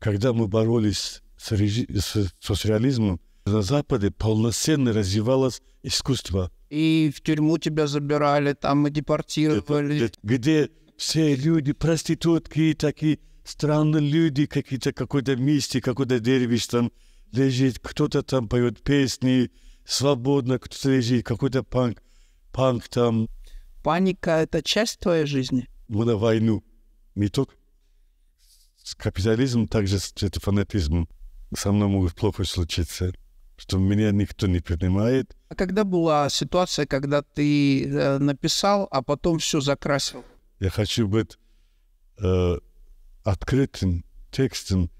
когда мы боролись с, режи... с социализмом, на Западе полноценно развивалось искусство. И в тюрьму тебя забирали, там и депортировали. Это, где все люди, проститутки, такие странные люди, какие-то какой-то мисти, какой-то деревиш там лежит, кто-то там поет песни, свободно кто-то лежит, какой-то панк, панк там. Паника — это часть твоей жизни? Мы на войну. Не только капитализм также с это фанатизмом. Со мной могут плохо случиться, что меня никто не принимает. А когда была ситуация, когда ты э, написал, а потом все закрасил? Я хочу быть э, открытым текстом,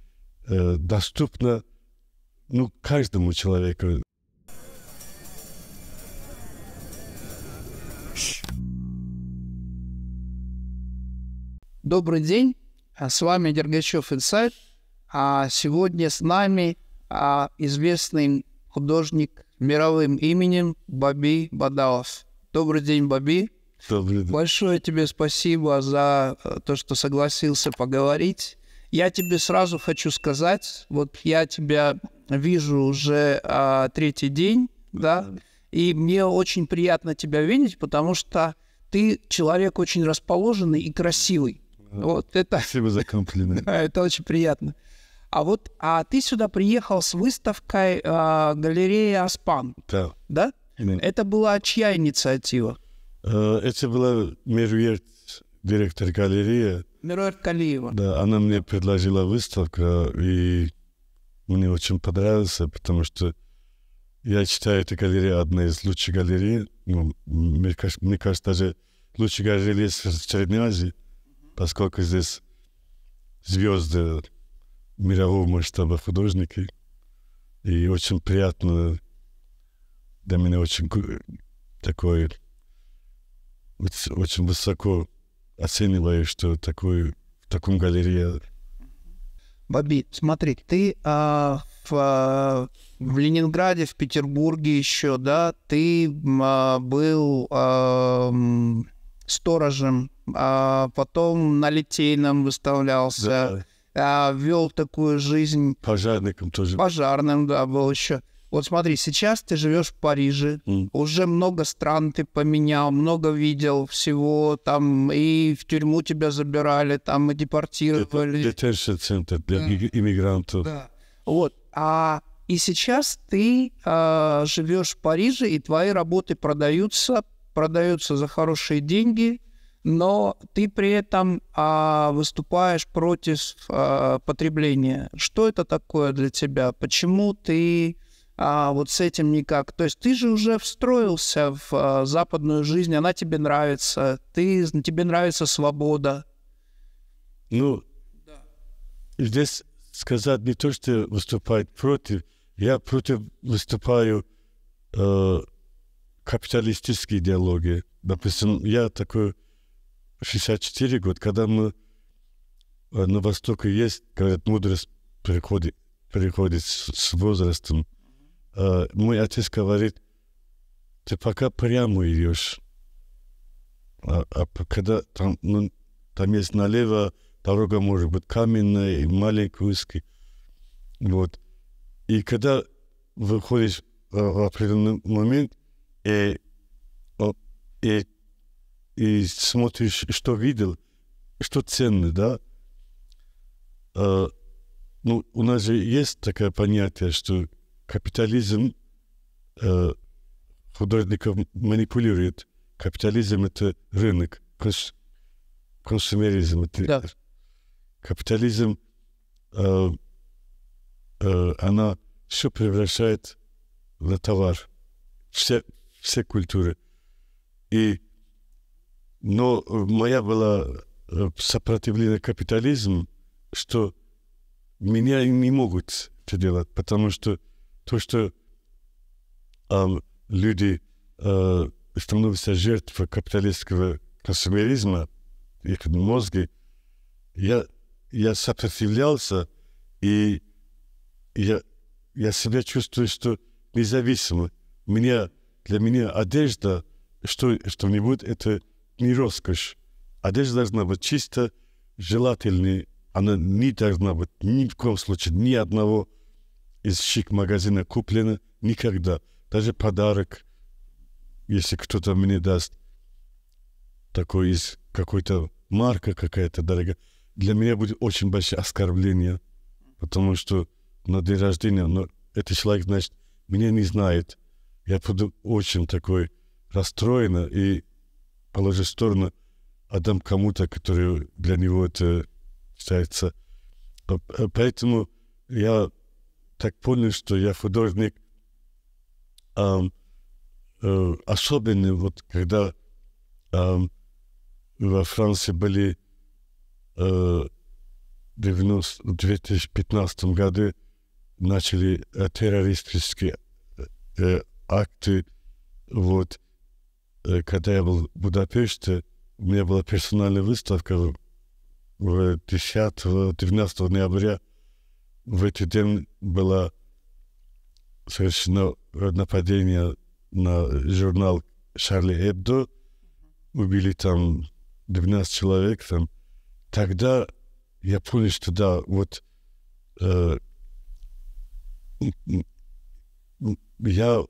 э, доступно ну, каждому человеку. Добрый день. А с вами Дергачев Инсайд, А сегодня с нами а, известный художник мировым именем Баби Бадалов. Добрый день, Баби. Добрый день. Большое тебе спасибо за э, то, что согласился поговорить. Я тебе сразу хочу сказать, вот я тебя вижу уже а, третий день, да, и мне очень приятно тебя видеть, потому что ты человек очень расположенный и красивый. Вот это... Спасибо за комплимент. это очень приятно. А вот а ты сюда приехал с выставкой а, галереи Аспан. Да. Да? Именно. Это была чья инициатива? Э, это была Мерверт, директор галереи. Мерверт Калиева. Да, она мне предложила выставку, и мне очень понравился, потому что я считаю, эта галерея одна из лучших галерей. Ну, мне, кажется, мне кажется, даже лучшая галерея в Средней Азии поскольку здесь звезды мирового масштаба художники, и очень приятно, для меня очень такой очень высоко оцениваю, что такой в таком галерее Баби, смотри, ты а, в, а, в Ленинграде, в Петербурге еще, да, ты а, был а, сторожем, а потом на Литейном выставлялся, да. а, вел такую жизнь... Пожарником тоже. Пожарным, да, был еще. Вот смотри, сейчас ты живешь в Париже, mm. уже много стран ты поменял, много видел всего, там и в тюрьму тебя забирали, там и депортировали. Detention центр для mm. иммигрантов. Да. Вот. А и сейчас ты э, а, живешь в Париже, и твои работы продаются продается за хорошие деньги, но ты при этом а, выступаешь против а, потребления. Что это такое для тебя? Почему ты а, вот с этим никак? То есть ты же уже встроился в а, западную жизнь, она тебе нравится, ты, тебе нравится свобода. Ну, да. здесь сказать не то, что выступает против, я против выступаю э, капиталистические идеологии. Допустим, я такой 64 год, когда мы э, на Востоке есть, говорят, мудрость приходит, приходит с, с возрастом. А, мой отец говорит, ты пока прямо идешь. А, а когда там, ну, там есть налево, дорога может быть каменная и маленькая, узкая. Вот. И когда выходишь а, в определенный момент, и, и, и смотришь, что видел, что ценно, да. Э, ну, у нас же есть такое понятие, что капитализм э, художников манипулирует. Капитализм это рынок, конс, консумеризм это да. капитализм. Э, э, она все превращает на товар. Все, все культуры. И, но э, моя была э, сопротивление капитализм, что меня не могут это делать, потому что то, что э, люди э, становятся жертвой капиталистского консумеризма, их мозги, я, я сопротивлялся, и я, я себя чувствую, что независимо. Меня для меня одежда, что, что-нибудь, это не роскошь. Одежда должна быть чисто желательной. Она не должна быть ни в коем случае ни одного из шик-магазина куплена никогда. Даже подарок, если кто-то мне даст такой из какой-то марка какая-то дорогая, для меня будет очень большое оскорбление, потому что на день рождения, но этот человек, значит, меня не знает. Я буду очень такой расстроена и положу в сторону отдам кому-то, который для него это считается. Э, поэтому я так понял, что я художник эм, э, особенный, вот когда эм, во Франции были э, 90, в 2015 году начали террористические э, э, акты. Вот. Э, когда я был в Будапеште, у меня была персональная выставка 10 19 ноября. В этот день было совершено нападение на журнал Шарли Эбдо. Убили там 12 человек. Там. Тогда я понял, что да, вот э, я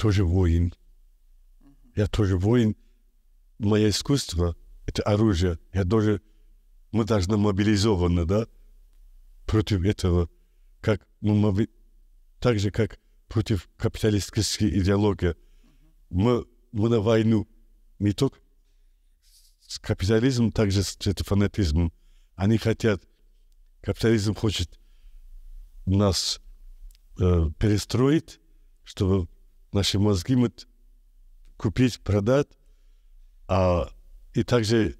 тоже воин. Я тоже воин. Мое искусство — это оружие. Я тоже... Мы должны мобилизованно, да, против этого, как мы ну, моби... так же, как против капиталистической идеологии. Мы, мы на войну не только с капитализмом, также с это фанатизмом. Они хотят, капитализм хочет нас э, перестроить, чтобы наши мозги мы купить, продать, а и также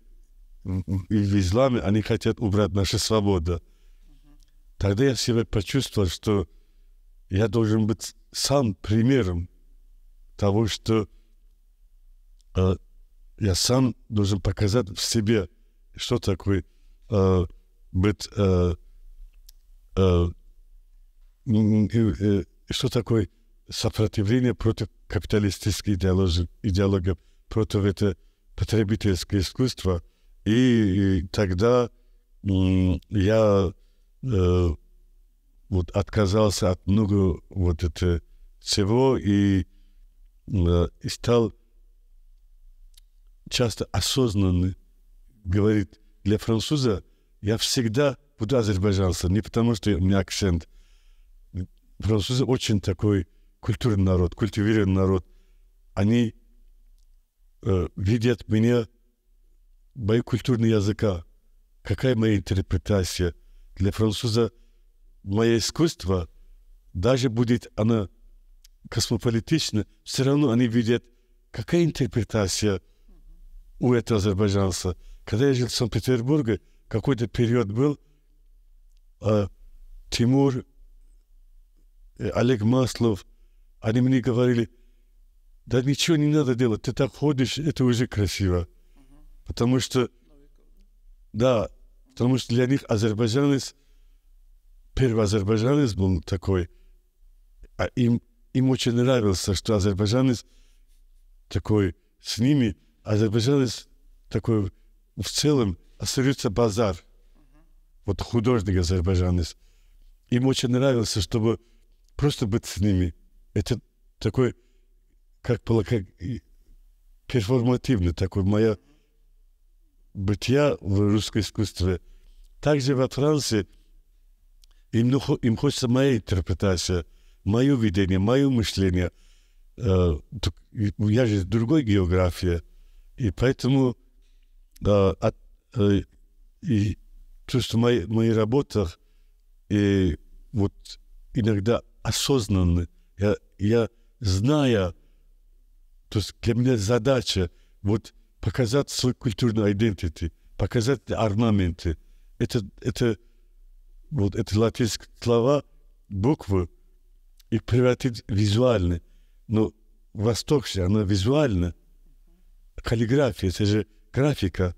и в исламе они хотят убрать нашу свободу. Тогда я себя почувствовал, что я должен быть сам примером того, что э, я сам должен показать в себе, что такое э, быть, э, э, э, что такое сопротивление против капиталистической идеологии, идеологии против это потребительское искусство. И, и тогда я э, вот отказался от много вот это всего и, э, и стал часто осознанно говорит для француза я всегда буду азербайджанцем, не потому что у меня акцент. Французы очень такой культурный народ, культивированный народ, они э, видят меня, мои культурные языка, какая моя интерпретация. Для француза мое искусство, даже будет она космополитична, все равно они видят, какая интерпретация у этого азербайджанца. Когда я жил в Санкт-Петербурге, какой-то период был, э, Тимур, э, Олег Маслов – они мне говорили, да ничего не надо делать, ты так ходишь, это уже красиво. Потому что, да, потому что для них азербайджанец, первый азербайджанец был такой, а им, им очень нравился, что азербайджанец такой с ними, азербайджанец такой в целом остается базар. Вот художник азербайджанец. Им очень нравился, чтобы просто быть с ними – это такой, как было, как перформативный такой, моя бытия в русском искусстве. Также во Франции им, им хочется моя интерпретация, мое видение, мое мышление. Э, я же другой географии. И поэтому э, э, и то, что мои, мои работы и вот иногда осознанные, я, я зная, то есть для меня задача вот показать свой культурный идентичность, показать орнаменты. Это, это вот эти латинские слова, буквы, их превратить визуально. Но Восток же она визуально. Каллиграфия, это же графика.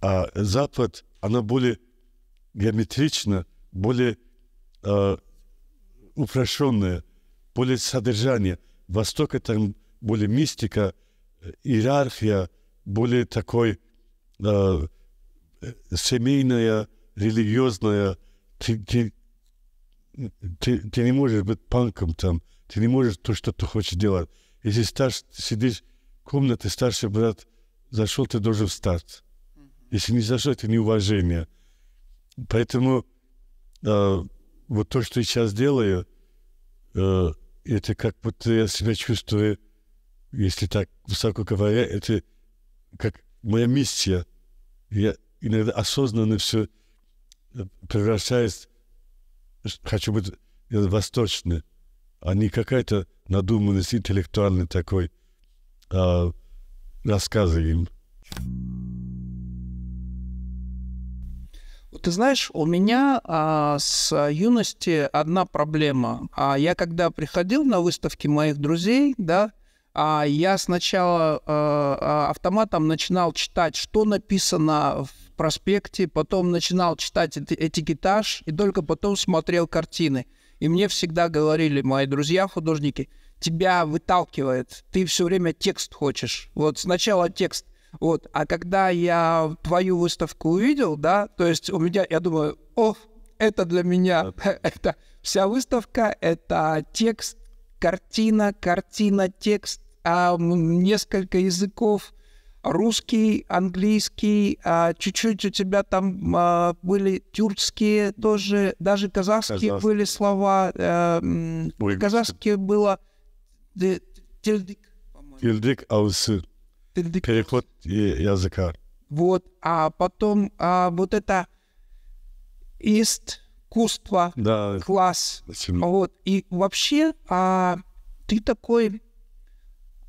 А Запад, она более геометрична, более э, упрощенное, более содержание. Восток – это более мистика, иерархия, более такой э, семейная, религиозная. Ты, ты, ты, ты не можешь быть панком там, ты не можешь то, что ты хочешь делать. Если старш, сидишь в комнате, старший брат зашел, ты должен встать. Если не зашел, это неуважение. Поэтому э, вот то, что я сейчас делаю, э, это как будто я себя чувствую, если так высоко говоря, это как моя миссия. Я иногда осознанно все э, превращаюсь, хочу быть э, восточным, а не какая-то надуманность интеллектуальный такой, а рассказы им. Ты знаешь, у меня а, с юности одна проблема. А я когда приходил на выставки моих друзей, да, а я сначала а, а автоматом начинал читать, что написано в проспекте, потом начинал читать этикетаж и только потом смотрел картины. И мне всегда говорили мои друзья художники, тебя выталкивает, ты все время текст хочешь. Вот сначала текст, вот. А когда я твою выставку увидел, да, то есть у меня, я думаю, о, это для меня, это вся выставка, это текст, картина, картина, текст, а, несколько языков, русский, английский, а, чуть-чуть у тебя там а, были тюркские тоже, даже казахские были слова, э, казахские было э, тильдик, по-моему. Тильдик аусы. Переход языка. Вот, а потом а, вот это искусство, да, класс. Спасибо. Вот, и вообще а, ты такой,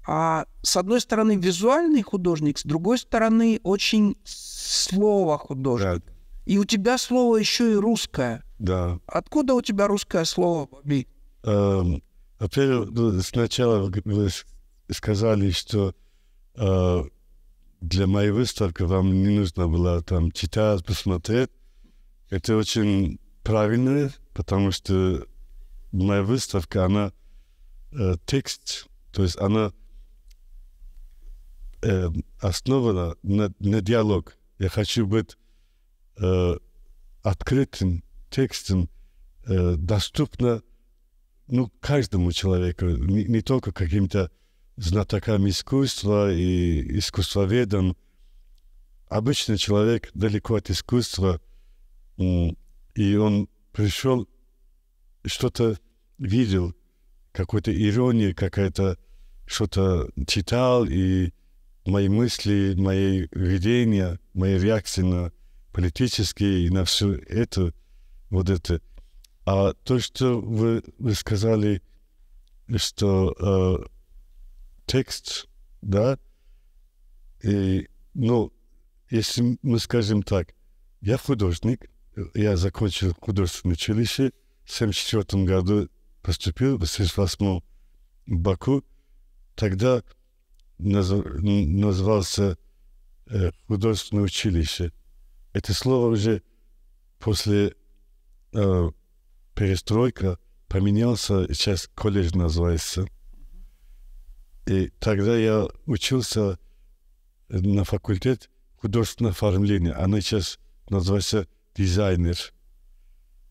а, с одной стороны, визуальный художник, с другой стороны, очень слово художник. Да. И у тебя слово еще и русское. Да. Откуда у тебя русское слово, Бабик? Эм, во-первых, ну, сначала вы сказали, что Э, для моей выставки вам не нужно было там читать, посмотреть. Это очень правильно, потому что моя выставка, она э, текст, то есть она э, основана на, на диалог. Я хочу быть э, открытым текстом, э, доступно ну, каждому человеку, не, не только каким-то знатокам искусства и искусствоведом Обычный человек далеко от искусства, и он пришел, что-то видел, какую-то иронию, какая-то что-то читал, и мои мысли, мои видения, мои реакции на политические и на все это, вот это. А то, что вы, вы сказали, что э, текст, да, и, ну, если мы скажем так, я художник, я закончил художественное училище, в 1974 году поступил, в 1978 в Баку, тогда наз... назывался э, художественное училище. Это слово уже после э, перестройка поменялся, сейчас колледж называется – и тогда я учился э, на факультет художественного оформления. Она сейчас называется дизайнер.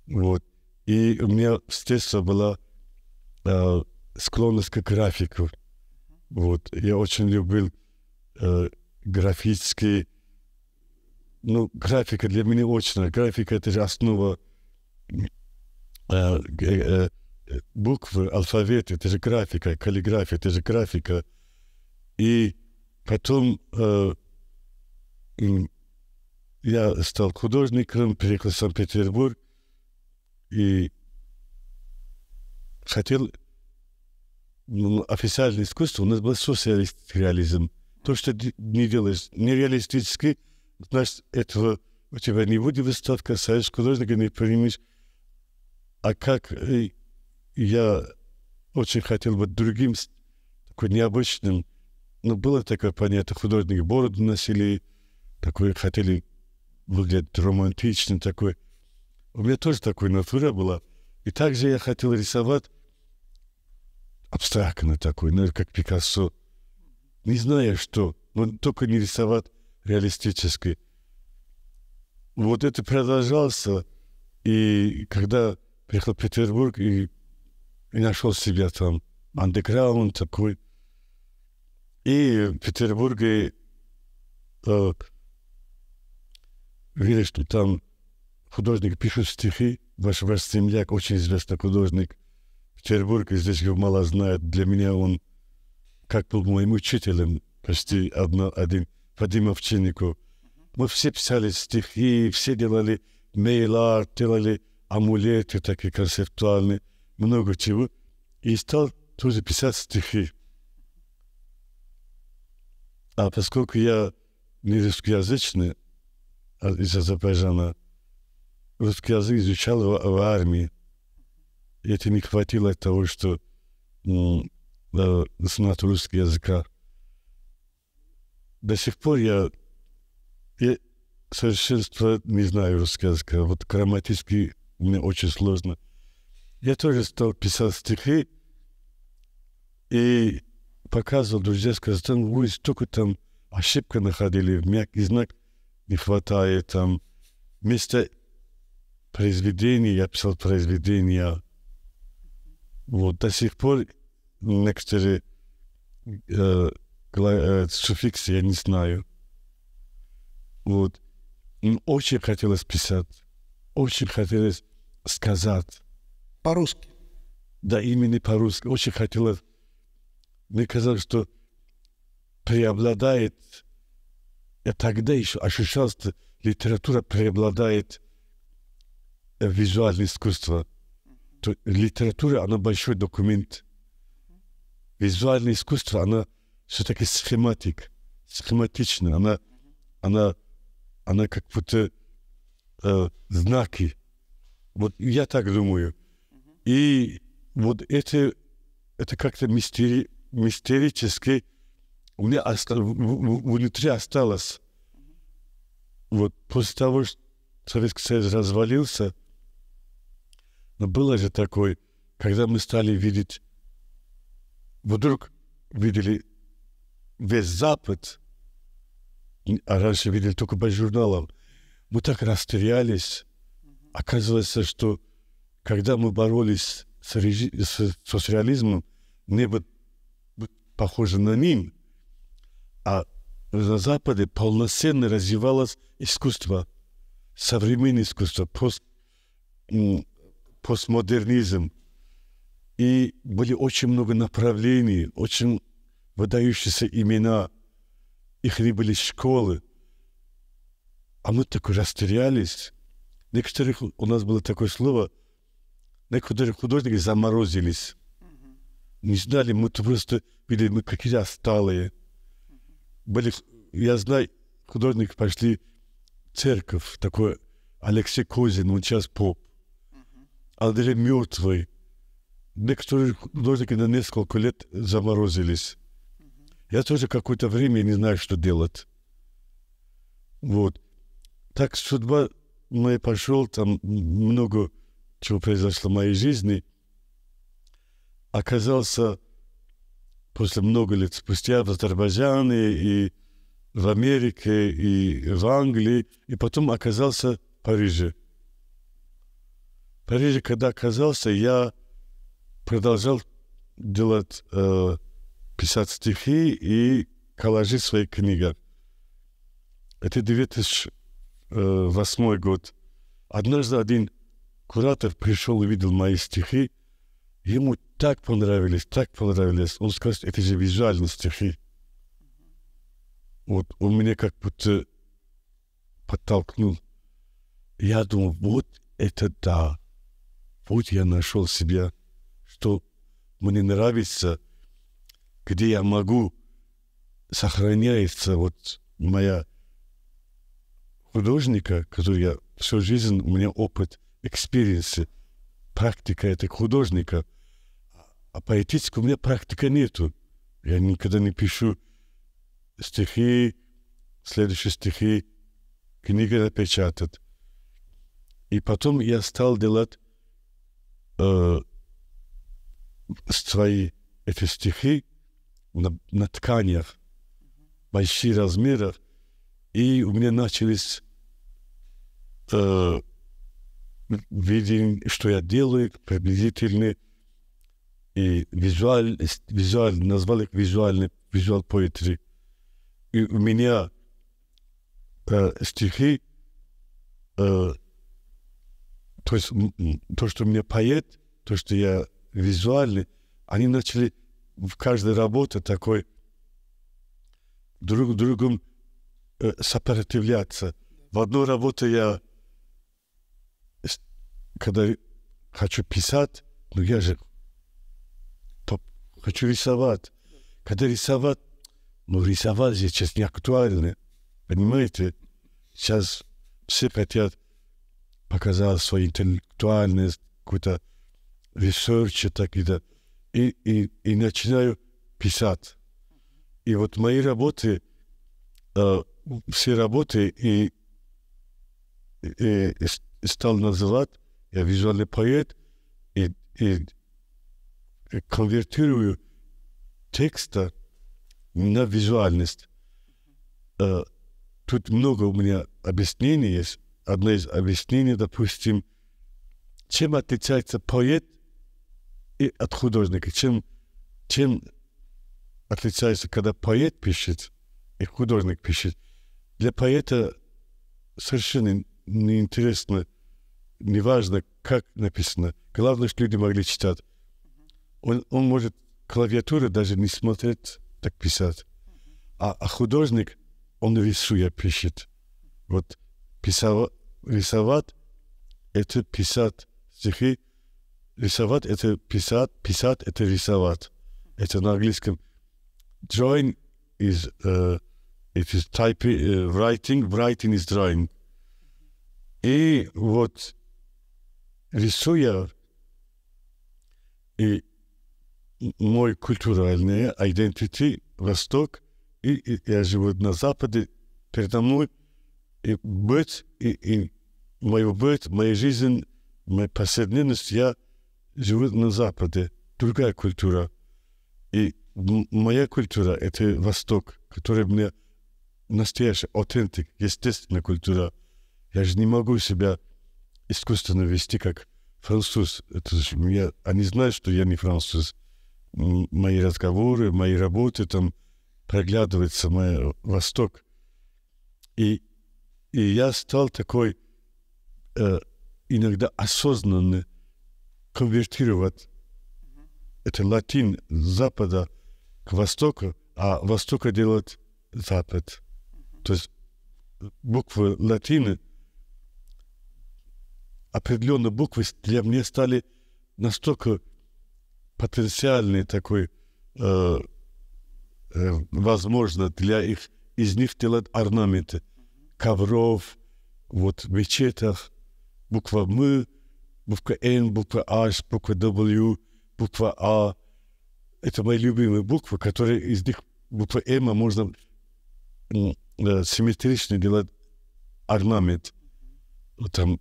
Вот. И у меня с детства была э, склонность к графику. Вот. Я очень любил э, графические... Ну, графика для меня очень, Графика — это же основа э, э, буквы, алфавит, это же графика, каллиграфия, это же графика. И потом э, я стал художником, переехал в Санкт-Петербург и хотел ну, официальное искусство, у нас был социалистический реализм. То, что ты не делаешь нереалистически, значит, этого у тебя не будет выставка, союз художника не примешь. А как э, я очень хотел быть другим, такой необычным. Но было такое понятие, художники бороду носили, такой хотели выглядеть романтичным такой. У меня тоже такой натура была. И также я хотел рисовать абстрактно такой, ну как Пикассо. Не знаю что, но только не рисовать реалистически. Вот это продолжался. И когда приехал в Петербург, и и нашел себя там андеграунд такой. И в Петербурге э, видишь, что там художник пишет стихи, ваш, ваш земляк, очень известный художник. Петербург, здесь его мало знает. Для меня он как был моим учителем почти одно, один, Вадим Овчинников. Мы все писали стихи, все делали мейл-арт, делали амулеты такие концептуальные много чего и стал тоже писать стихи. А поскольку я не русскоязычный а из Азербайджана, русский язык изучал в, в армии. И это не хватило того, что ну, знать русский языка. До сих пор я, я совершенство не знаю русского языка. Вот грамматически мне очень сложно – я тоже стал писать стихи и показывал друзьям с там вы столько там ошибка находили, мягкий знак не хватает, там вместо произведения я писал произведения. Вот до сих пор некоторые э, э, суффиксы я не знаю. Вот. Очень хотелось писать, очень хотелось сказать по-русски. Да, именно по-русски. Очень хотелось. Мне казалось, что преобладает, я тогда еще ощущал, что литература преобладает э, визуальное искусство. То, литература, она большой документ. Визуальное искусство, она все-таки схематик, схематично, Она, она, она как будто э, знаки. Вот я так думаю. И вот эти, это как-то мистери, мистерически у меня оста, внутри осталось. Вот после того, что Советский Союз развалился, но было же такое, когда мы стали видеть, вдруг видели весь Запад, а раньше видели только по журналам, мы так растерялись. Оказывается, что когда мы боролись с, с социализмом, небо похоже на ним, а на Западе полноценно развивалось искусство, современное искусство, пост, постмодернизм. И были очень много направлений, очень выдающиеся имена. Их не были школы. А мы так растерялись. Некоторых у нас было такое слово – Некоторые художники заморозились. Не знали, мы то просто были мы какие-то отсталые. Были, я знаю, художники пошли в церковь, такой Алексей Козин, он сейчас поп. а hmm Андрей Мертвый. Некоторые художники на несколько лет заморозились. Я тоже какое-то время не знаю, что делать. Вот. Так судьба, мы пошел, там много чего произошло в моей жизни, оказался после много лет спустя в Азербайджане и в Америке и в Англии, и потом оказался в Париже. В Париже, когда оказался, я продолжал делать, э, писать стихи и коллажи в своих книгах. Это 2008 э, год. Однажды один Куратов пришел, и видел мои стихи. Ему так понравились, так понравились. Он сказал, это же визуальные стихи. Вот он меня как будто подтолкнул. Я думал, вот это да. Вот я нашел себя, что мне нравится, где я могу, сохраняется вот моя художника, который я всю жизнь, у меня опыт – экспириенсы, практика это художника. А поэтическая у меня практика нету. Я никогда не пишу стихи, следующие стихи, книга напечатать. И потом я стал делать э, свои эти стихи на, на тканях, больших размеров, и у меня начались э, виден, что я делаю, приблизительный и визуаль, визуаль, назвал их визуальный, визуал поэтри. И у меня э, стихи, э, то есть то, что мне поет, то, что я визуальный, они начали в каждой работе такой друг другом э, сопротивляться. В одной работе я когда хочу писать, ну я же хочу рисовать. Когда рисовать, ну рисовать же сейчас не актуально. Понимаете? Сейчас все хотят показать свою интеллектуальность, какую-то ресерч и так и да. И, и, и начинаю писать. И вот мои работы, э, все работы, и, и, и стал называть я визуальный поэт, и, и конвертирую текста на визуальность. Э, тут много у меня объяснений есть. Одно из объяснений, допустим, чем отличается поэт и от художника, чем, чем отличается, когда поэт пишет и художник пишет. Для поэта совершенно неинтересно, неважно, как написано, главное, что люди могли читать. Он, он может клавиатуры даже не смотреть, так писать. А, а художник, он рисуя пишет. Вот писав, рисовать — это писать стихи, рисовать — это писать, писать — это рисовать. Это на английском. Drawing is, uh, it is typing, uh, writing, writing is drawing. И вот рисуя и мой культуральный идентити Восток, и, и я живу на Западе, передо мной и быть, и, и мою быть, моя жизнь, моя повседневность, я живу на Западе, другая культура. И моя культура — это Восток, который мне настоящий, аутентик, естественная культура. Я же не могу себя искусственно вести как француз. Это же меня, они знают, что я не француз. Мои разговоры, мои работы, там проглядывается мой Восток. И, и я стал такой э, иногда осознанно конвертировать mm-hmm. это латин с запада к востоку, а востока делать запад. Mm-hmm. То есть э, буквы латины – определенные буквы для меня стали настолько потенциальной такой, э, э, возможно, для их, из них делать орнаменты. Ковров, вот мечетов, буква «М», буква «Н», буква «H», буква «W», буква «А». Это мои любимые буквы, которые из них буква «М» а можно э, симметрично делать орнамент. Ну, там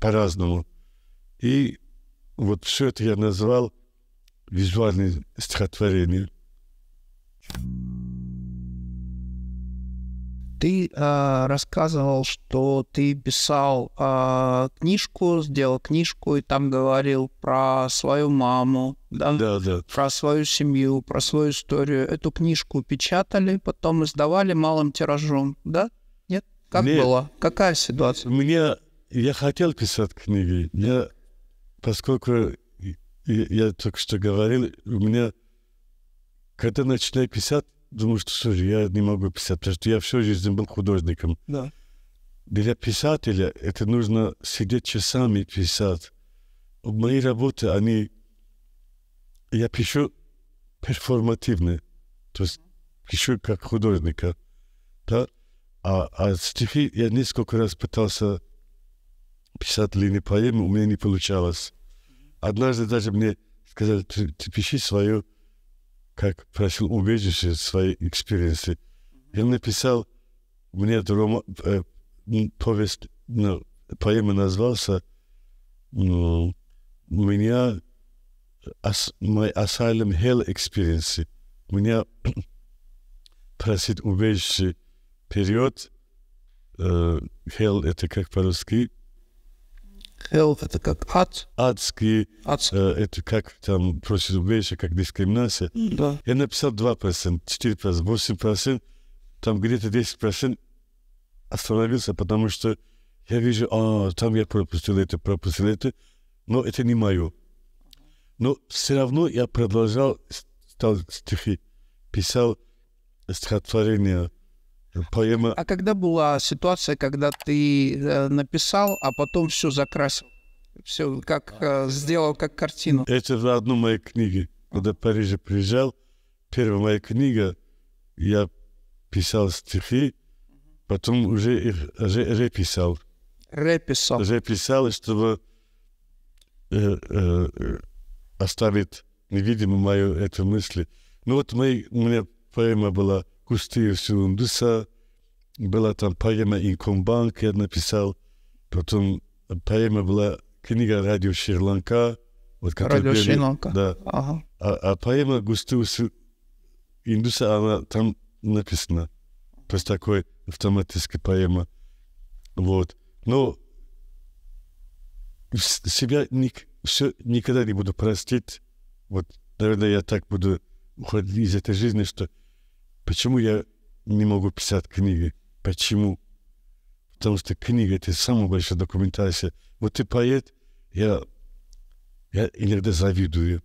по-разному. И вот все это я назвал визуальное стихотворение Ты э, рассказывал, что ты писал э, книжку, сделал книжку и там говорил про свою маму, да? Да, да. Про свою семью, про свою историю. Эту книжку печатали, потом издавали малым тиражом, да? Нет? Как Нет. было? Какая ситуация? Мне я хотел писать книги. Я, поскольку я только что говорил, у меня, когда начинаю писать, думаю, что слушай, я не могу писать, потому что я всю жизнь был художником. Да. Для писателя это нужно сидеть часами писать. Мои работы, они... Я пишу перформативно, то есть пишу как художника. Да? А, а стихи я несколько раз пытался писать длинные поэмы, у меня не получалось. Однажды даже мне сказали, ты, ты пиши свою, как просил, убежище свои экспириенсы. Я написал, мне рома, э, повесть, ну, поэма назвался ну, «У меня as, my asylum hell experience». У меня просит убежище период. Э, hell — это как по-русски — Hell — это как ад. Адский. Адский. Э, это как там просит убежище, как дискриминация. Да. Я написал 2%, 4%, 8%, там где-то 10% остановился, потому что я вижу, а, там я пропустил это, пропустил это, но это не мое. Но все равно я продолжал, стал стихи, писал стихотворения, Поэма... А когда была ситуация, когда ты э, написал, а потом все закрасил? Все как э, сделал, как картину? Это в одну моей книге. Когда в Париже приезжал, первая моя книга, я писал стихи, потом уже их реписал. Реписал. Реписал, чтобы э, э, оставить невидимо мою эту мысль. Ну вот мои, у меня поэма была Густейшевым Дуса. Была там поэма «Инкомбанк», я написал. Потом поэма была книга «Радио Шри-Ланка». Вот, «Радио Шри-Ланка». Да. Ага. А, а поэма Густейшева Индуса, она там написана. То есть такой автоматический поэма. Вот. Но себя ник, все, никогда не буду простить. Вот, наверное, я так буду уходить из этой жизни, что Почему я не могу писать книги? Почему? Потому что книга — это самая большая документация. Вот ты поэт, я, я иногда завидую.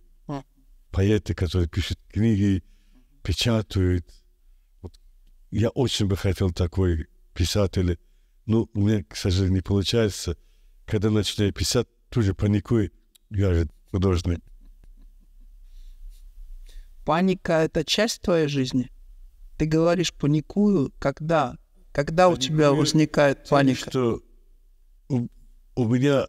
Поэты, которые пишут книги, печатают. Вот я очень бы хотел такой писатель. Но у меня, к сожалению, не получается. Когда начинаю писать, тут же паникую. Я же художник. Паника — это часть твоей жизни? — ты говоришь паникую, когда? Когда а у тебя возникает паника? Что у, у меня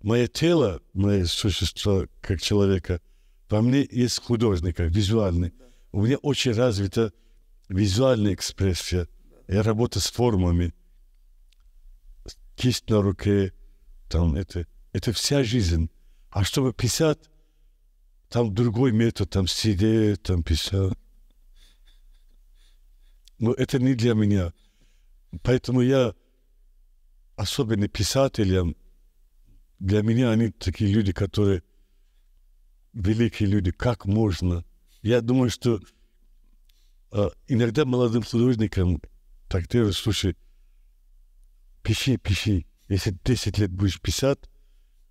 мое тело, мое существо как человека, по мне есть художника, визуальный. У меня очень развита визуальная экспрессия. Я работаю с формами. Кисть на руке, там это, это вся жизнь. А чтобы писать, там другой метод, там CD, там писать но это не для меня. Поэтому я, особенно писателям, для меня они такие люди, которые великие люди, как можно. Я думаю, что а, иногда молодым художникам так делают, слушай, пиши, пиши. Если 10 лет будешь писать,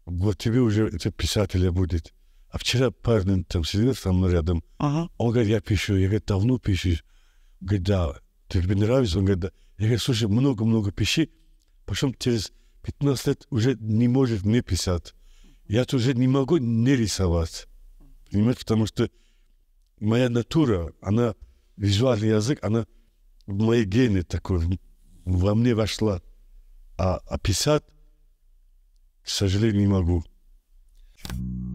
вот тебе уже это писателя будет. А вчера парень там сидел там рядом, ага. он говорит, я пишу. Я говорю, давно пишешь? Говорит, да. тебе нравится? Он говорит, да. Я говорю, слушай, много-много пиши. Потом через 15 лет уже не может мне писать. Я уже не могу не рисовать. Понимаете, потому что моя натура, она, визуальный язык, она в мои гены такой, во мне вошла. А, а писать, к сожалению, не могу. thank you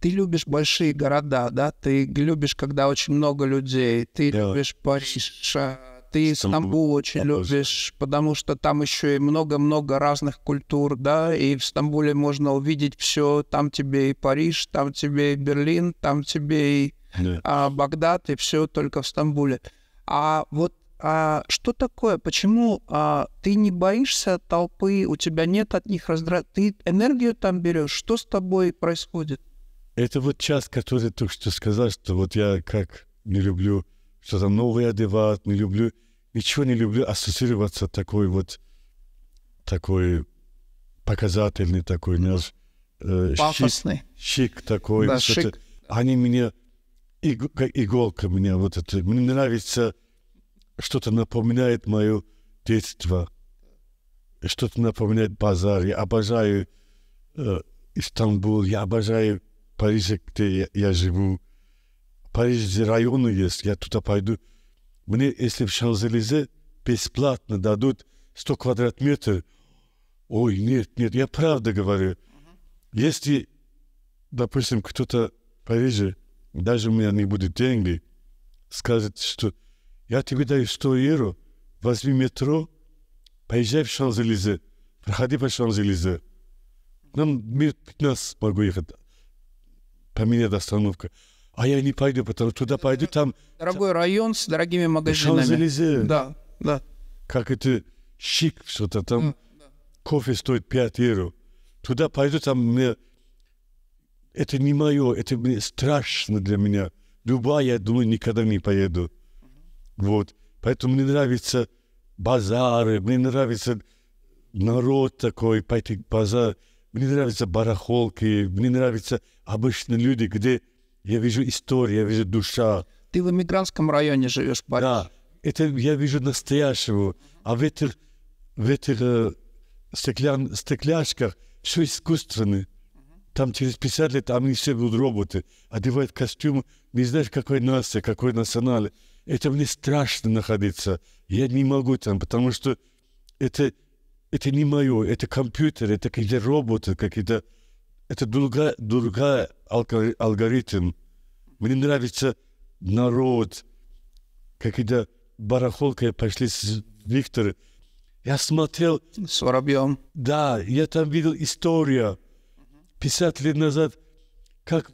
ты любишь большие города, да, ты любишь, когда очень много людей, ты да. любишь Париж, ты Стамбул очень Стамбул. любишь, потому что там еще и много-много разных культур, да, и в Стамбуле можно увидеть все, там тебе и Париж, там тебе и Берлин, там тебе и да. а, Багдад, и все только в Стамбуле. А вот а что такое? Почему а, ты не боишься толпы, у тебя нет от них раздражения, ты энергию там берешь? Что с тобой происходит? Это вот час, который только что сказал, что вот я как не люблю что-то новое одевать, не люблю, ничего не люблю ассоциироваться такой вот, такой показательный такой, знаешь, э, Пафосный. Щик, щик такой. Да, шик. Они меня, иг, иголка меня вот это, мне нравится, что-то напоминает мое детство, что-то напоминает базар. Я обожаю э, Истанбул, я обожаю Париже, где я, я живу, Париж районы есть, я туда пойду. Мне, если в Шанзелизе бесплатно дадут 100 квадратметров, ой, нет, нет, я правда говорю. Если, допустим, кто-то в Париже, даже у меня не будет деньги, скажет, что я тебе даю 100 евро, возьми метро, поезжай в Шанзелизе, проходи по Шанзелизе. Нам минут 15 могу ехать поменяет остановка. А я не пойду, потому что туда пойду, там... Дорогой район с дорогими магазинами. Да, да. Как это шик что-то там. Да, да. Кофе стоит 5 евро. Туда пойду, там мне... Это не мое, это мне страшно для меня. Любая, я думаю, никогда не поеду. Вот. Поэтому мне нравятся базары, мне нравится народ такой, пойти базар. Мне нравятся барахолки, мне нравится обычные люди, где я вижу историю, я вижу душа. Ты в эмигрантском районе живешь, парень? Да, это я вижу настоящего. А в этих, в этих э, стеклян, стекляшках все искусственное. Там через 50 лет а они все будут роботы, одевают костюмы, не знаешь, какой нация, какой националь. Это мне страшно находиться. Я не могу там, потому что это, это не мое, это компьютер, это какие-то роботы, какие-то это другая, другая алгоритм. Мне нравится народ, как это барахолкой пошли с Виктором. Я смотрел... С воробьем. Да, я там видел историю. 50 лет назад, как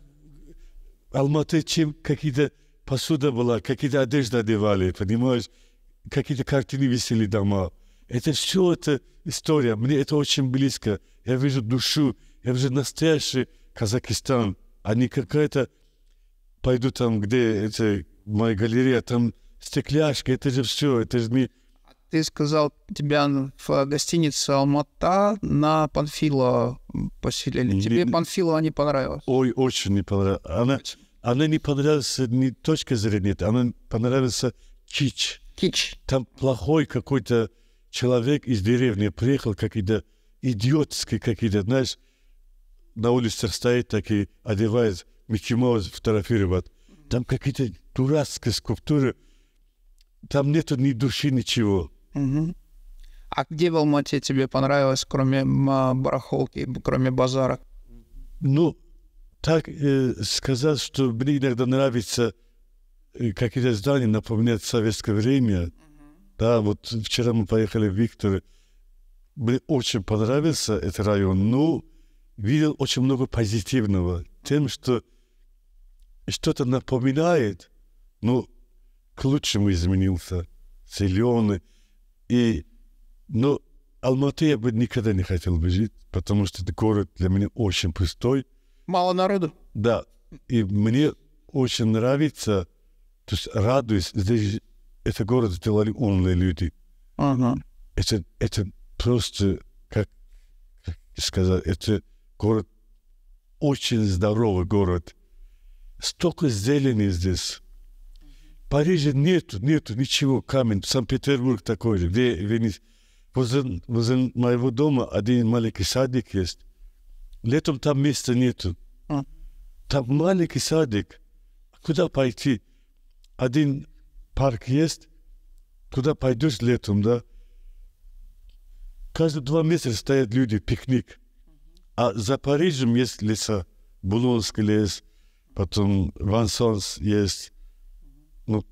Алматы, чем какие-то посуда была, какие-то одежды одевали, понимаешь? Какие-то картины висели дома. Это все это история. Мне это очень близко. Я вижу душу это же настоящий Казахстан, а не какая-то... Пойду там, где эти, моя галерея, там стекляшки, это же все, это же не... А ты сказал, тебя в гостинице Алмата на Панфила поселили. Не... Тебе Панфила не понравилось? Ой, очень не понравилась. Она, очень. она не понравилась не точка зрения, она понравился кич. Кич. Там плохой какой-то человек из деревни приехал, какие то идиотские какие-то, знаешь, на улице стоит, так и одевает Микки Маус фотографировать. Там какие-то дурацкие скульптуры. Там нету ни души, ничего. Угу. А где в Алмате тебе понравилось, кроме барахолки, кроме базара? Ну, так э, сказать, что мне иногда нравится э, какие-то здания напоминают советское время. Да, вот вчера мы поехали в Виктор. Мне очень понравился этот район. Ну, видел очень много позитивного тем, что что-то напоминает, но к лучшему изменился зеленый. И, ну, Алматы я бы никогда не хотел бы жить, потому что этот город для меня очень пустой. Мало народу? Да. И мне очень нравится, то есть радуюсь, здесь это город сделали умные люди. Ага. Это, это просто, как сказать, это Город очень здоровый город. Столько зелени здесь. В Париже нету, нету ничего, камень. Санкт-Петербург такой же. Где, Венес... возле, возле моего дома один маленький садик есть. Летом там места нету. А. Там маленький садик. Куда пойти? Один парк есть, куда пойдешь летом, да? Каждые два месяца стоят люди, пикник – а за Парижем есть леса. Булонский лес, потом Вансонс есть. Ну,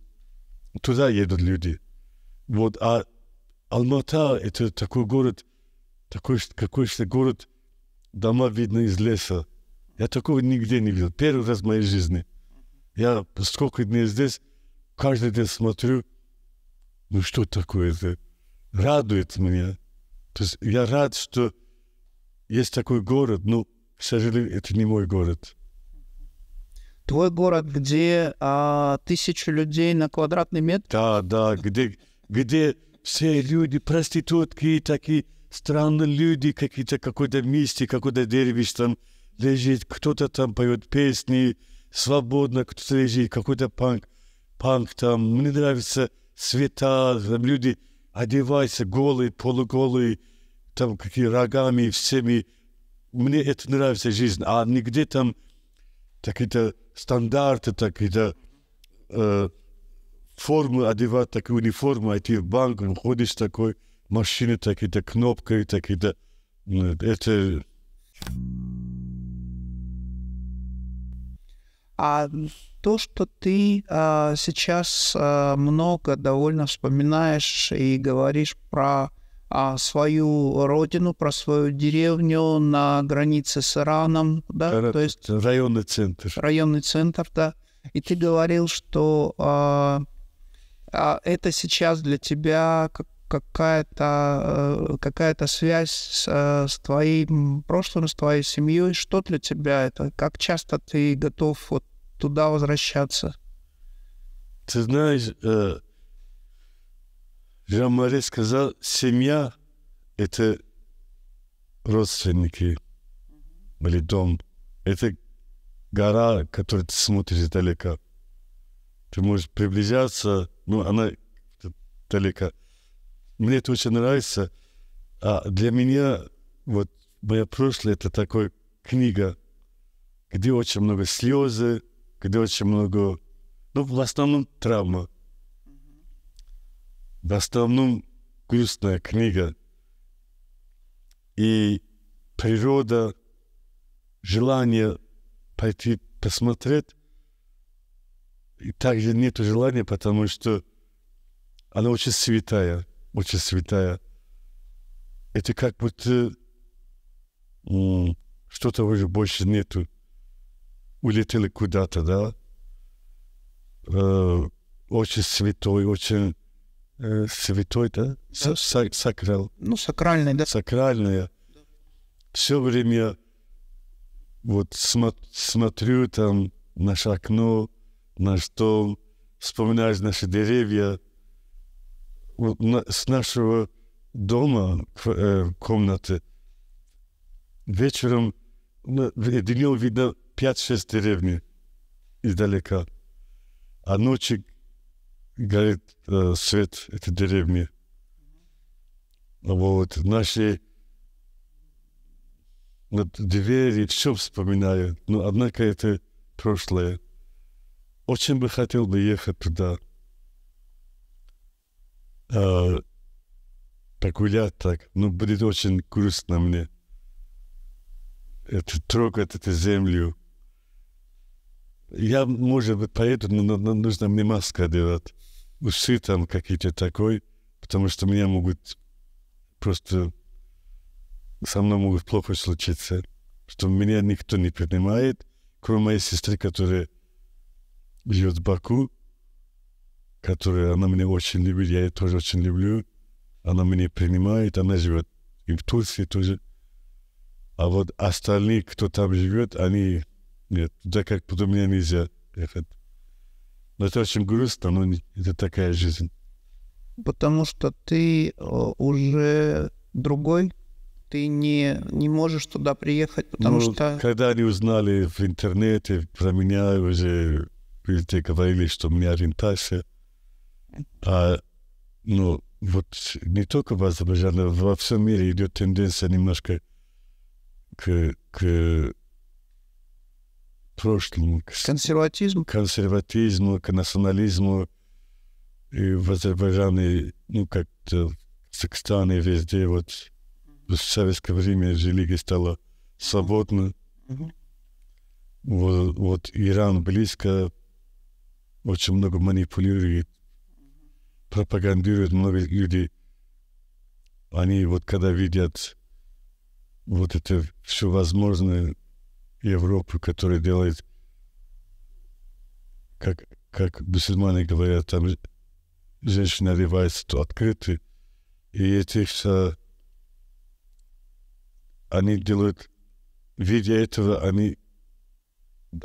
туда едут люди. Вот, а Алмата – это такой город, такой какой-то город, дома видно из леса. Я такого нигде не видел. Первый раз в моей жизни. Я сколько дней здесь, каждый день смотрю, ну что такое это? Радует меня. То есть я рад, что есть такой город, ну, к сожалению, это не мой город. Твой город, где а, тысячи людей на квадратный метр? Да, да, где, где все люди, проститутки, такие странные люди, какие-то какой-то мисти, какой-то деревиш там лежит, кто-то там поет песни, свободно кто-то лежит, какой-то панк, панк там. Мне нравится света, там люди одеваются голые, полуголые, там какие рогами, всеми. Мне это нравится жизнь, а нигде там какие-то стандарты, какие-то э, формы одевать, такие униформы, а идти в банк, ходишь такой, машины такие-то, кнопкой такие-то. Ну, это... А то, что ты а, сейчас а, много довольно вспоминаешь и говоришь про а, свою родину, про свою деревню на границе с Ираном, да, Ра- то есть районный центр. Районный центр, да. И ты говорил, что а, а это сейчас для тебя какая-то э, какая-то связь с, э, с твоим прошлым, с твоей семьей. Что для тебя это? Как часто ты готов вот туда возвращаться? Ты знаешь э, Жан-Мари сказал, семья – это родственники или дом. Это гора, которую ты смотришь далеко, Ты можешь приближаться, но она далеко. Мне это очень нравится. А для меня вот моя прошлое – это такой книга, где очень много слезы, где очень много, ну, в основном травма в основном грустная книга. И природа, желание пойти посмотреть, и также нет желания, потому что она очень святая, очень святая. Это как будто что-то уже больше нету. Улетели куда-то, да? Э, очень святой, очень Э, святой, да? да. Са сакрал. Ну, сакральное, да. Сакральное. Да. Все время вот смо смотрю там наше окно, наш дом, вспоминаю наши деревья. Вот на с нашего дома, э, комнаты, вечером, ну, днем видно 5-6 деревни издалека. А ночью горит э, свет этой деревни. Вот, наши вот, двери, все вспоминаю. Но, однако, это прошлое. Очень бы хотел бы ехать туда. Э, погулять так. Но будет очень грустно мне. Это трогать эту землю. Я, может быть, поеду, но нужно мне маска одевать усы там какие-то такой, потому что меня могут просто... Со мной могут плохо случиться, что меня никто не принимает, кроме моей сестры, которая живет в Баку, которая она меня очень любит, я ее тоже очень люблю. Она меня принимает, она живет и в Турции тоже. А вот остальные, кто там живет, они... Нет, туда как будто меня нельзя ехать. Но это очень грустно, но это такая жизнь. Потому что ты э, уже другой, ты не, не можешь туда приехать, потому ну, что... Когда они узнали в интернете про меня, уже те говорили, что у меня ориентация. А, ну, вот не только в Азербайджане, во всем мире идет тенденция немножко к, к прошлому, к консерватизму, консерватизму, к национализму. И в Азербайджане, ну, как-то в Казахстане везде, вот в советское время религия стала свободна. Mm-hmm. Вот, вот Иран близко, очень много манипулирует, пропагандирует много людей. Они вот когда видят вот это все возможное, Европы, который делает, как, как мусульмане говорят, там женщина одеваются то открыты, и этих а, они делают, видя этого, они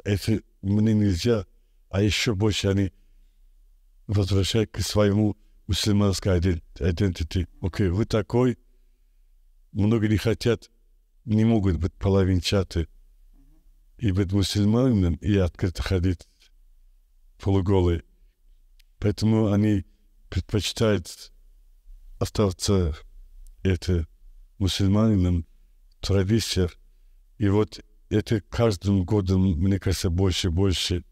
это мне нельзя, а еще больше они возвращают к своему мусульманской идентити. Окей, okay, вы такой, многие не хотят, не могут быть половинчатые и быть мусульманином, и открыто ходить полуголый. Поэтому они предпочитают оставаться это мусульманином, традиция. И вот это каждым годом, мне кажется, больше и больше.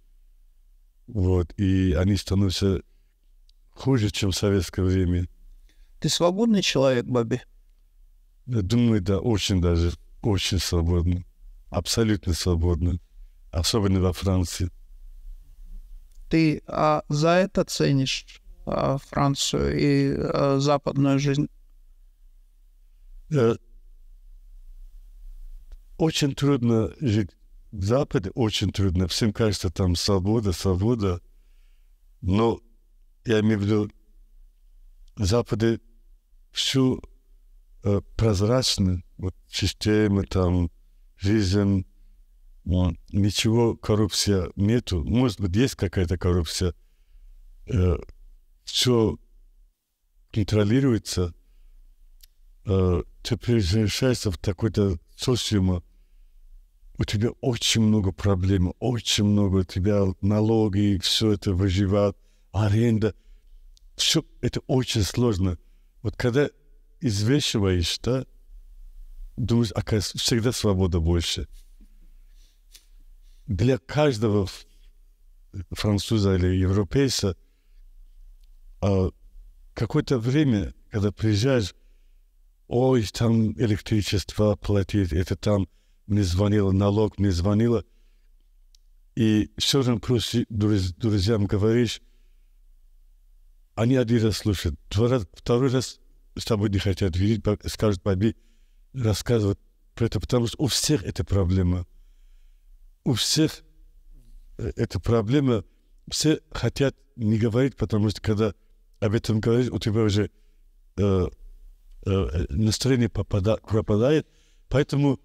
Вот. И они становятся хуже, чем в советское время. Ты свободный человек, Баби? Я думаю, да, очень даже, очень свободный абсолютно свободно, особенно во Франции. Ты а, за это ценишь а, Францию и а, западную жизнь? Э, очень трудно жить в Западе, очень трудно. Всем кажется, там свобода, свобода. Но я имею в виду, Западе всю э, прозрачно, вот системы там, жизнь, ничего коррупция нету. Может быть, есть какая-то коррупция. Э, все контролируется. Э, Ты превращаешься в такой-то социум. У тебя очень много проблем, очень много. У тебя налоги, все это выживает, аренда. Все это очень сложно. Вот когда извешиваешь, да, Думаешь, оказывается, всегда свобода больше. Для каждого француза или европейца а, какое-то время, когда приезжаешь, ой, там электричество платить, это там мне звонило, налог мне звонило. И все же плюс друзьям говоришь, они один раз слушают, два раз, второй раз с тобой не хотят видеть, скажут, поби, рассказывать про это, потому что у всех эта проблема. У всех э, эта проблема. Все хотят не говорить, потому что когда об этом говоришь, у тебя уже э, э, настроение попада, пропадает. Поэтому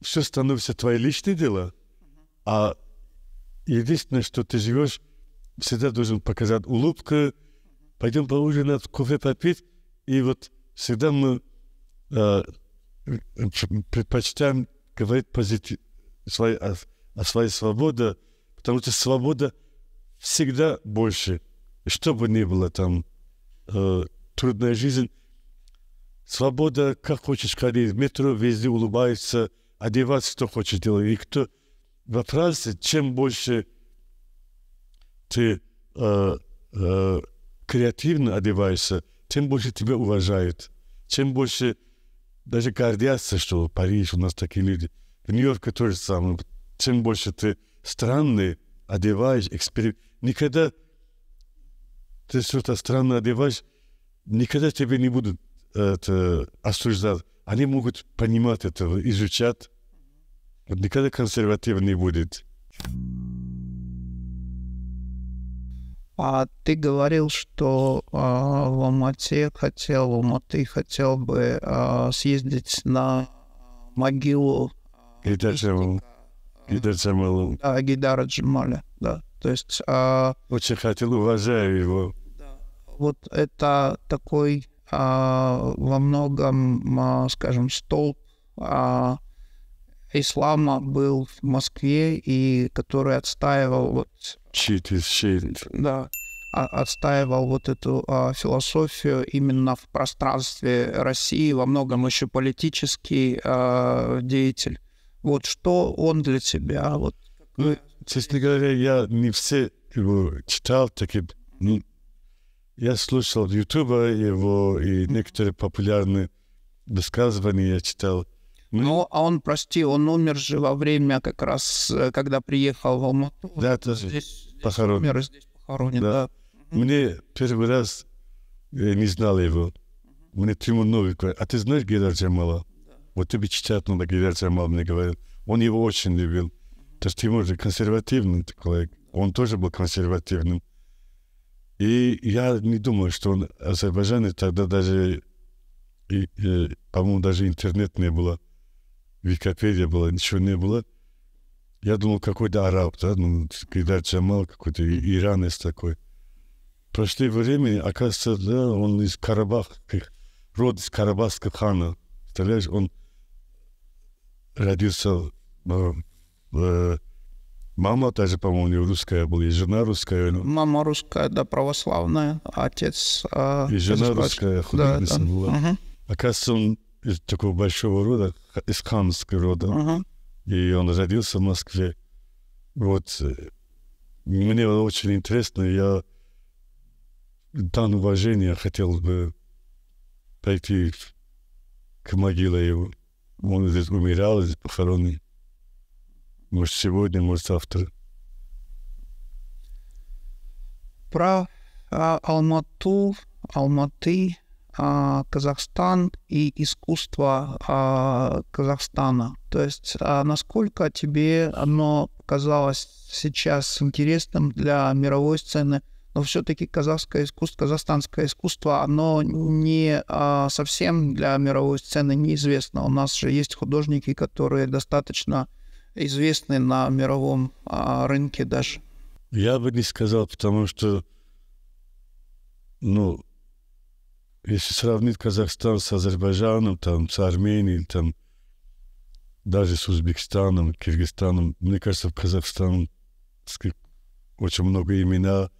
все становится твои личные дела. А единственное, что ты живешь, всегда должен показать улыбку, пойдем поужинать, кофе попить. И вот всегда мы э, предпочитаем говорить позитив, свои, о, о своей свободе, потому что свобода всегда больше, что бы ни было там, э, трудная жизнь. Свобода, как хочешь ходить, в метро везде улыбается, одеваться, что хочешь делать. И кто во Франции, чем больше ты э, э, креативно одеваешься, тем больше тебя уважают, чем больше даже гордятся, что в Париже, у нас такие люди. В Нью-Йорке тоже самое. Чем больше ты странный одеваешь, эксперимент. Никогда ты что-то странно одеваешь, никогда тебе не будут это осуждать. Они могут понимать это, изучать. Никогда не будет. thank you а ты говорил, что э, в Алмате хотел, в Алматы хотел бы э, съездить на могилу. Гидар Джамал. Гидар Джамал. Да, Гидара Джамаля, да. То есть... Э, Очень хотел, уважаю его. Вот это такой э, во многом, э, скажем, столб э, ислама был в Москве и который отстаивал вот Через щит. Да. А, отстаивал вот эту а, философию именно в пространстве России, во многом еще политический а, деятель. Вот что он для тебя? Вот. Ну, честно говоря, я не все его читал, так и не... Ну, я слушал Ютуба его и некоторые популярные высказывания я читал. Но ну, а он, прости, он умер же во время как раз, э, когда приехал в Алмату. Да, это здесь, здесь похоронен. Умер, здесь похоронен, да. да. Мне первый раз я э, не знал его. Мне Тимур Новик говорит, а ты знаешь Гидар Джамала? Да. Вот тебе читать надо, Гидар Джамал мне говорит. Он его очень любил. То есть Тимур же консервативный человек. Он тоже был консервативным. И я не думаю, что он азербайджанец. Тогда даже, и, и, э, по-моему, даже интернет не было. Википедия была, ничего не было. Я думал, какой-то араб, да, ну, Гайдар Джамал какой-то, иранец такой. Прошли время, оказывается, да, он из Карабаха, род из Карабахского хана. Представляешь, он родился, э, э, мама даже, по-моему, не русская была, и жена русская. Но... Ну. Мама русская, да, православная, отец... Э, и жена русская, художница да, да. была. Угу. Оказывается, он из такого большого рода, из ханского рода. Uh-huh. И он родился в Москве. Вот э, мне очень интересно, я дан уважение хотел бы пойти к могиле его. Он здесь умирал, здесь похоронен. Может, сегодня, может, завтра. Про а, Алмату, Алматы а, Казахстан и искусство а, Казахстана. То есть а, насколько тебе оно казалось сейчас интересным для мировой сцены, но все-таки казахское искусство, казахстанское искусство, оно не совсем для мировой сцены неизвестно. У нас же есть художники, которые достаточно известны на мировом рынке даже. Я бы не сказал, потому что, ну, если сравнить Казахстан с Азербайджаном, там, с Арменией, там, даже с Узбекистаном, Киргизстаном, мне кажется, в Казахстан очень много имена.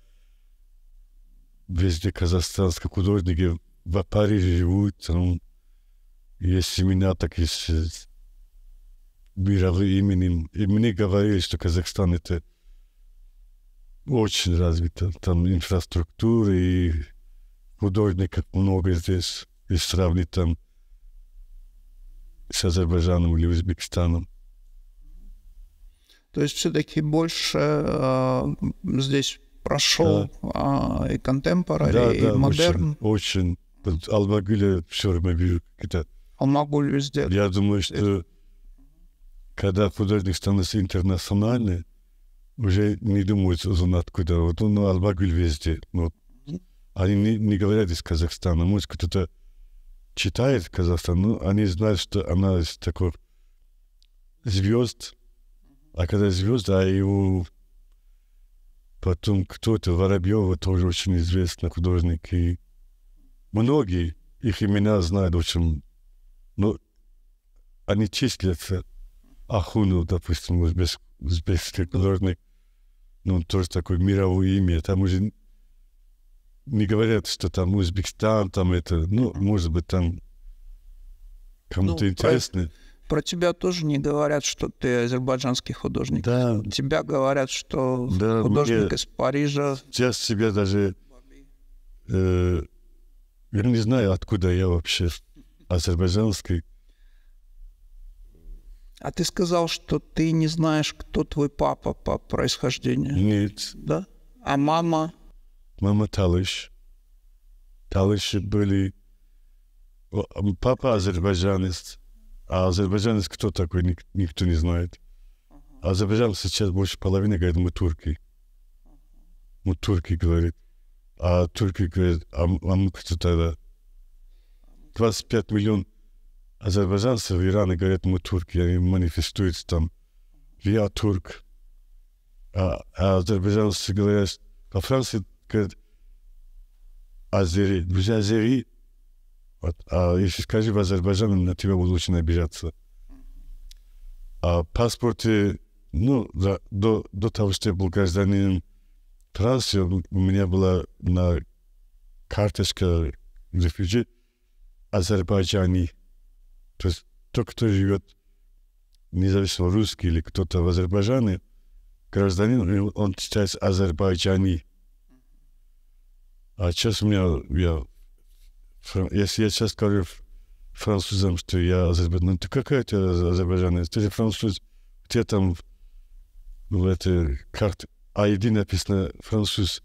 Везде казахстанские художники в Париже живут, там есть имена, так есть э, мировые имени. И мне говорили, что Казахстан это очень развито, там инфраструктура и художников много здесь, и сравнить там с Азербайджаном или Узбекистаном. То есть все-таки больше э, здесь прошел да. э, и контемпорари, да, и да, модерн. Очень. очень. Алмагуля все время вижу какие-то... Алмагуль везде. Я думаю, что когда художник становится интернациональный, уже не думают, он откуда. Вот он ну, Алмагуль везде. Ну, вот они не, не говорят из Казахстана. Может, кто-то читает Казахстан, но ну, они знают, что она из такой звезд. А когда звезда, а его потом кто-то, Воробьева тоже очень известный художник. И многие их имена знают очень. Но они числятся. Ахуну, допустим, узбекский художник. Ну, он тоже такое мировое имя. Там уже не говорят, что там Узбекистан, там это, ну, может быть, там кому-то ну, интересно. Про, про тебя тоже не говорят, что ты азербайджанский художник. Да. Тебя говорят, что да, художник из Парижа. Сейчас себя даже... Э, я не знаю, откуда я вообще азербайджанский. А ты сказал, что ты не знаешь, кто твой папа по происхождению. Нет. Да? А мама? мама Талыш. Талыши были... Папа азербайджанец. А азербайджанец кто такой, ник- никто не знает. Азербайджан сейчас больше половины говорит, мы турки. Мы турки, говорит. А турки говорят, а, а мы кто тогда? 25 миллион азербайджанцев в Иране говорят, мы турки, они манифестуются там. Я турк. А, а азербайджанцы говорят, во Франции говорит, Азери, вы Азери. Вот. А если скажи в Азербайджане, на тебя будут очень обижаться. А паспорты, ну, да, до, до того, что я был гражданином трассы, у меня была на карточка рефюджи азербайджани. То есть тот, кто живет независимо русский или кто-то в Азербайджане, гражданин, он считается азербайджани. А сейчас у меня, я, если я сейчас скажу французам, что я азербайджанец, ну ты какая ты азербайджанец, ты же француз, где там в ну, этой карте А1 написано француз,